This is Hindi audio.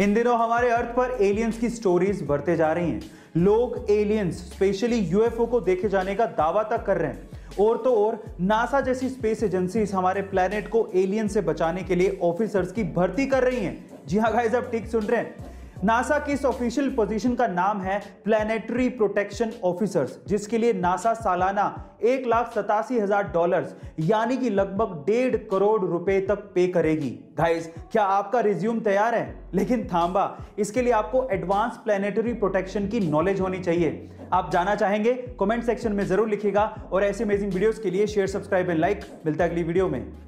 इन दिनों हमारे अर्थ पर एलियंस की स्टोरीज बढ़ते जा रही हैं लोग एलियंस स्पेशली यूएफओ को देखे जाने का दावा तक कर रहे हैं और तो और नासा जैसी स्पेस एजेंसीज हमारे प्लेनेट को एलियन से बचाने के लिए ऑफिसर्स की भर्ती कर रही हैं जी हाँ गाइस आप ठीक सुन रहे हैं नासा की इस ऑफिशियल पोजीशन का नाम है प्लानिटरी प्रोटेक्शन ऑफिसर्स जिसके लिए नासा सालाना एक लाख सतासी हजार डॉलर यानी कि लगभग डेढ़ करोड़ रुपए तक पे करेगी गाइस क्या आपका रिज्यूम तैयार है लेकिन थाम्बा इसके लिए आपको एडवांस प्लानिटरी प्रोटेक्शन की नॉलेज होनी चाहिए आप जाना चाहेंगे कमेंट सेक्शन में जरूर लिखेगा और ऐसे अमेजिंग वीडियोस के लिए शेयर सब्सक्राइब एंड लाइक मिलता है अगली वीडियो में